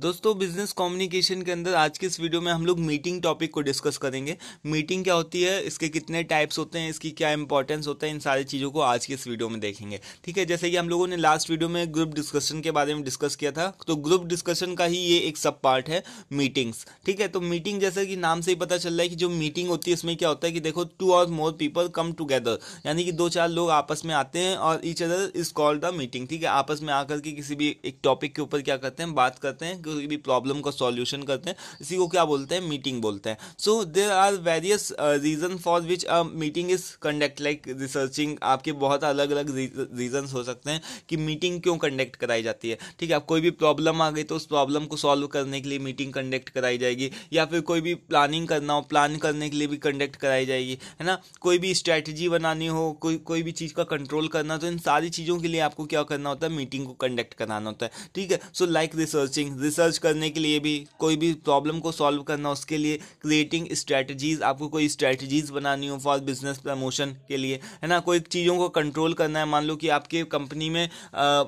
दोस्तों business communication के अंदर आज के इस वीडियो में हम लोग मीटिंग टॉपिक को डिस्कस करेंगे मीटिंग क्या होती है इसके कितने टाइप्स होते हैं इसकी क्या इंपॉर्टेंस होता है इन सारी चीज़ों को आज के इस वीडियो में देखेंगे ठीक है जैसे कि हम लोगों ने लास्ट वीडियो में ग्रुप डिस्कशन के बारे में डिस्कस किया था तो ग्रुप डिस्कशन का ही ये एक सब पार्ट है मीटिंग्स ठीक है तो मीटिंग जैसे कि नाम से ही पता चल रहा है कि जो मीटिंग होती है इसमें क्या होता है कि देखो टू और मोर पीपल कम टुगेदर यानी कि दो चार लोग आपस में आते हैं और each other is called the meeting ठीक है आपस में आकर के किसी भी एक टॉपिक के ऊपर क्या करते हैं बात करते हैं किसी भी प्रॉब्लम का सॉल्यूशन करते हैं इसी को क्या बोलते हैं मीटिंग बोलते हैं so there are various reason for which a meeting is conduct like researching आपके बहुत अलग अलग रीजन्स हो सकते हैं कि मीटिंग क्यों कंडक्ट कराई जाती है ठीक है आप कोई भी प्रॉब्लम आ गई तो उस प्रॉब्लम को सॉल्व करने के लिए मीटिंग कंडक्ट कराई जाएगी या फिर कोई भी प्लानिंग करना हो प्लान करने के लिए भी कंडक्ट कराई जाएगी है ना कोई भी स्ट्रैटेजी बनानी हो कोई कोई भी चीज़ का कंट्रोल करना तो इन सारी चीज़ों के लिए आपको क्या करना होता है मीटिंग को कंडक्ट कराना होता है ठीक है सो लाइक रिसर्चिंग रिसर्च करने के लिए भी कोई भी प्रॉब्लम को सॉल्व करना उसके लिए क्रिएटिंग स्ट्रैटेजीज आपको कोई स्ट्रैटेजीज बनानी हो फॉर बिजनेस प्रमोशन के लिए है ना कोई चीज़ों को कंट्रोल करना है मान लो कि आपके कंपनी में आ,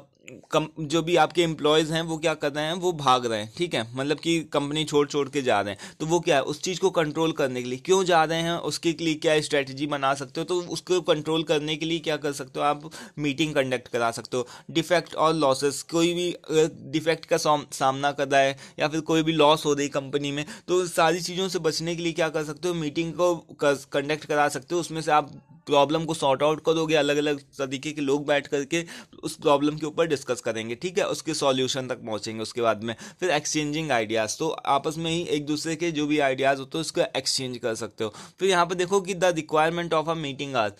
कम जो भी आपके एम्प्लॉयज़ हैं वो क्या कर रहे हैं वो भाग रहे हैं ठीक है मतलब कि कंपनी छोड़ छोड़ के जा रहे हैं तो वो क्या है उस चीज़ को कंट्रोल करने के लिए क्यों जा रहे हैं उसके लिए क्या स्ट्रैटेजी बना सकते हो तो उसको कंट्रोल करने के लिए क्या कर सकते हो आप मीटिंग कंडक्ट करा सकते हो डिफेक्ट और लॉसेस कोई भी डिफेक्ट का सामना कर रहा है या फिर कोई भी लॉस हो रही कंपनी में तो सारी चीज़ों से बचने के लिए क्या कर सकते हो मीटिंग को कंडक्ट करा सकते हो उसमें से आप प्रॉब्लम को सॉर्ट आउट करोगे अलग अलग तरीके के लोग बैठ करके उस प्रॉब्लम के ऊपर डिस्कस करेंगे ठीक है उसके सॉल्यूशन तक पहुँचेंगे उसके बाद में फिर एक्सचेंजिंग आइडियाज़ तो आपस में ही एक दूसरे के जो भी आइडियाज़ होते हो उसको एक्सचेंज कर सकते हो फिर यहाँ पर देखो कि the requirement of a meeting आज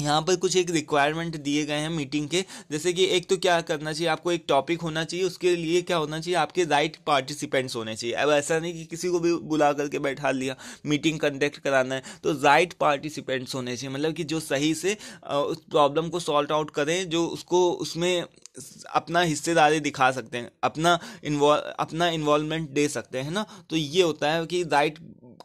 यहाँ पर कुछ एक रिक्वायरमेंट दिए गए हैं मीटिंग के जैसे कि एक तो क्या करना चाहिए आपको एक टॉपिक होना चाहिए उसके लिए क्या होना चाहिए आपके राइट पार्टिसिपेंट्स होने चाहिए अब ऐसा नहीं कि किसी को भी बुला करके बैठा लिया मीटिंग कंडक्ट कराना है तो राइट पार्टिसिपेंट्स होने चाहिए मतलब कि जो सही से उस प्रॉब्लम को सॉल्ट आउट करें जो उसको उसमें अपना हिस्सेदारी दिखा सकते हैं अपना इन्वॉल्व अपना इन्वॉल्वमेंट दे सकते हैं ना तो ये होता है कि राइट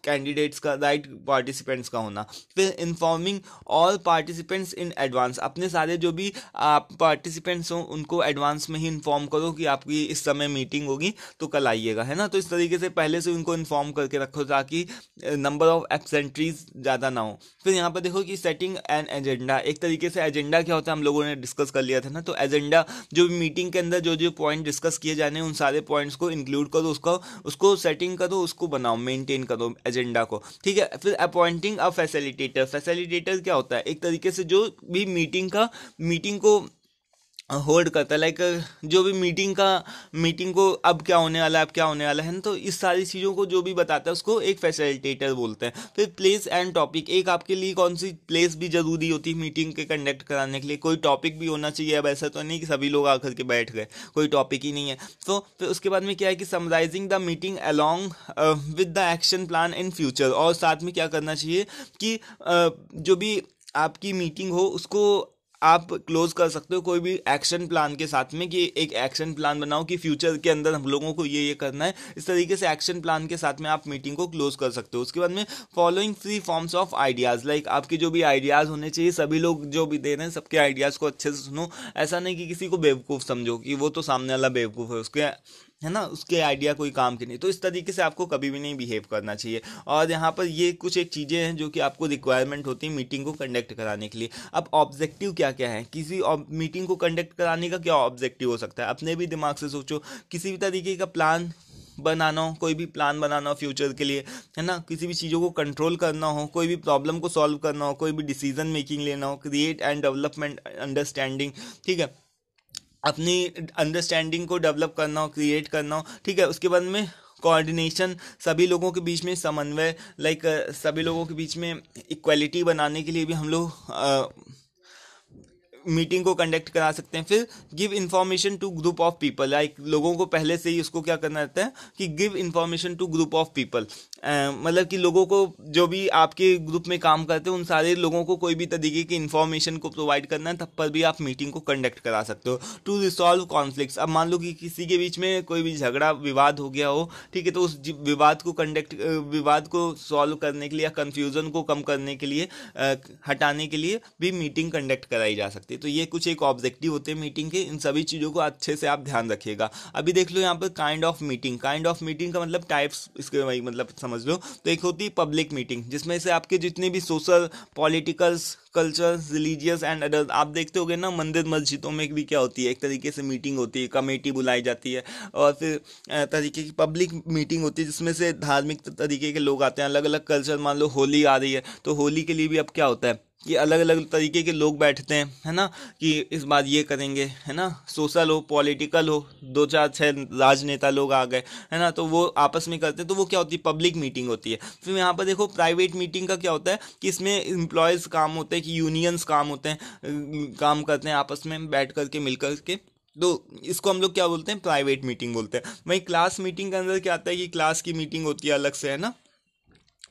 कैंडिडेट्स का राइट right पार्टिसिपेंट्स का होना फिर informing all participants in advance अपने सारे जो भी आप पार्टिसिपेंट्स हों उनको एडवांस में ही इन्फॉर्म करो कि आपकी इस समय मीटिंग होगी तो कल आइएगा है ना तो इस तरीके से पहले से उनको इन्फॉर्म करके रखो ताकि नंबर ऑफ एबसेंट्रीज ज़्यादा ना हो फिर यहाँ पर देखो कि सेटिंग एन एजेंडा एक तरीके से एजेंडा क्या होता है हम लोगों ने डिस्कस कर लिया था ना तो एजेंडा जो भी मीटिंग के अंदर जो जो पॉइंट डिस्कस किए जाने उन सारे पॉइंट्स को इंक्लूड करो उसका उसको सेटिंग करो उसको बनाओ मेंटेन करो एजेंडा को ठीक है फिर अपॉइंटिंग अ फैसिलिटेटर फैसिलिटेटर क्या होता है एक तरीके से जो भी मीटिंग का मीटिंग को होल्ड करता है लाइक जो भी मीटिंग का मीटिंग को अब क्या होने वाला है अब क्या होने वाला है ना तो इस सारी चीज़ों को जो भी बताता है उसको एक फैसिलिटेटर बोलते हैं फिर प्लेस एंड टॉपिक एक आपके लिए कौन सी प्लेस भी ज़रूरी होती है मीटिंग के कंडक्ट कराने के लिए कोई टॉपिक भी होना चाहिए अब ऐसा तो नहीं कि सभी लोग आकर के बैठ गए कोई टॉपिक ही नहीं है तो फिर उसके बाद में क्या है कि summarising the meeting along with the action plan in future और साथ में क्या करना चाहिए कि uh, जो भी आपकी मीटिंग हो उसको आप क्लोज कर सकते हो कोई भी एक्शन प्लान के साथ में कि एक एक्शन प्लान बनाओ कि फ्यूचर के अंदर हम लोगों को ये ये करना है इस तरीके से एक्शन प्लान के साथ में आप मीटिंग को क्लोज कर सकते हो उसके बाद में following three forms of ideas like आपके जो भी आइडियाज़ होने चाहिए सभी लोग जो भी दे रहे हैं सबके आइडियाज़ को अच्छे से सुनो ऐसा नहीं कि किसी को बेवकूफ़ समझो कि वो तो सामने वाला बेवकूफ़ है उसके है ना उसके आइडिया कोई काम के नहीं तो इस तरीके से आपको कभी भी नहीं बिहेव करना चाहिए और यहाँ पर ये कुछ एक चीज़ें हैं जो कि आपको रिक्वायरमेंट होती है मीटिंग को कंडक्ट कराने के लिए अब ऑब्जेक्टिव क्या क्या है किसी मीटिंग को कंडक्ट कराने का क्या ऑब्जेक्टिव हो सकता है अपने भी दिमाग से सोचो किसी भी तरीके का प्लान बनाना हो कोई भी प्लान बनाना हो फ्यूचर के लिए है ना किसी भी चीज़ों को कंट्रोल करना हो कोई भी प्रॉब्लम को सॉल्व करना हो कोई भी डिसीजन मेकिंग लेना हो क्रिएट एंड डेवलपमेंट अंडरस्टैंडिंग ठीक है अपनी अंडरस्टैंडिंग को डेवलप करना हो क्रिएट करना हो ठीक है उसके बाद में कोऑर्डिनेशन सभी लोगों के बीच में समन्वय लाइक सभी लोगों के बीच में इक्वलिटी बनाने के लिए भी हम लोग मीटिंग को कंडक्ट करा सकते हैं फिर give information to group of people like लोगों को पहले से ही उसको क्या करना रहता है कि give information to group of people मतलब कि लोगों को जो भी आपके ग्रुप में काम करते हैं उन सारे लोगों को कोई भी तरीके की इन्फॉर्मेशन को प्रोवाइड करना है तब पर भी आप मीटिंग को कंडक्ट करा सकते हो टू रिसॉल्व कॉन्फ्लिक्ट अब मान लो कि किसी के बीच में कोई भी झगड़ा विवाद हो गया हो ठीक है तो उस विवाद को कंडक्ट विवाद को सॉल्व करने के लिए या कन्फ्यूज़न को कम करने के लिए हटाने के लिए भी मीटिंग कंडक्ट कराई जा सकती है तो ये कुछ एक ऑब्जेक्टिव होते हैं मीटिंग के इन सभी चीज़ों को अच्छे से आप ध्यान रखिएगा अभी देख लो यहाँ पर kind of meeting kind of meeting का मतलब टाइप्स इसके वही मतलब समझ लो तो एक होती है पब्लिक मीटिंग जिसमें से आपके जितने भी social politicals culture religious and other आप देखते हो ना मंदिर मस्जिदों में भी क्या होती है एक तरीके से मीटिंग होती है कमेटी बुलाई जाती है और फिर तरीके की पब्लिक मीटिंग होती है जिसमें से धार्मिक तरीके के लोग आते हैं अलग अलग कल्चर मान लो होली आ रही है तो होली के लिए भी अब क्या होता है कि अलग अलग तरीके के लोग बैठते हैं है ना कि इस बार ये करेंगे है ना सोशल हो पॉलिटिकल हो दो चार छः राजनेता लोग आ गए है ना तो वो आपस में करते हैं तो वो क्या होती है पब्लिक मीटिंग होती है फिर यहाँ पर देखो प्राइवेट मीटिंग का क्या होता है कि इसमें इम्प्लॉयज़ काम होते हैं कि यूनियंस काम होते हैं काम करते हैं आपस में बैठ कर के मिल कर के तो इसको हम लोग क्या बोलते हैं प्राइवेट मीटिंग बोलते हैं वहीं क्लास मीटिंग के अंदर क्या आता है कि क्लास की मीटिंग होती है अलग से है ना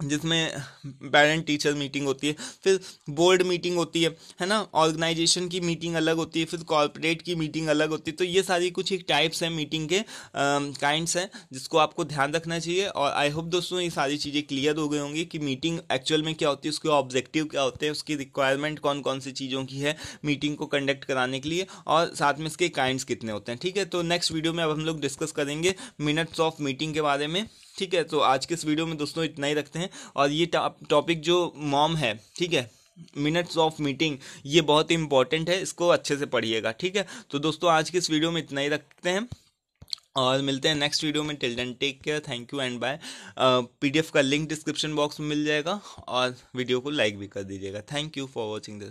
जिसमें पेरेंट टीचर मीटिंग होती है फिर बोर्ड मीटिंग होती है है ना ऑर्गेनाइजेशन की मीटिंग अलग होती है फिर कॉरपोरेट की मीटिंग अलग होती है तो ये सारी कुछ एक टाइप्स हैं मीटिंग के काइंड्स हैं जिसको आपको ध्यान रखना चाहिए और आई होप दोस्तों ये सारी चीज़ें क्लियर हो गई होंगी कि मीटिंग एक्चुअल में क्या होती है उसके ऑब्जेक्टिव क्या होते हैं उसकी रिक्वायरमेंट कौन कौन सी चीज़ों की है मीटिंग को कंडक्ट कराने के लिए और साथ में इसके काइंड्स कितने होते हैं ठीक है तो नेक्स्ट वीडियो में अब हम लोग डिस्कस करेंगे मिनट्स ऑफ मीटिंग के बारे में ठीक है तो आज के इस वीडियो में दोस्तों इतना ही रखते हैं और ये टॉपिक जो मॉम है ठीक है मिनट्स ऑफ मीटिंग ये बहुत ही इंपॉर्टेंट है इसको अच्छे से पढ़िएगा ठीक है तो दोस्तों आज के इस वीडियो में इतना ही रखते हैं और मिलते हैं नेक्स्ट वीडियो में till then take care thank you and bye PDF का लिंक डिस्क्रिप्शन बॉक्स में मिल जाएगा और वीडियो को लाइक भी कर दीजिएगा thank you for watching this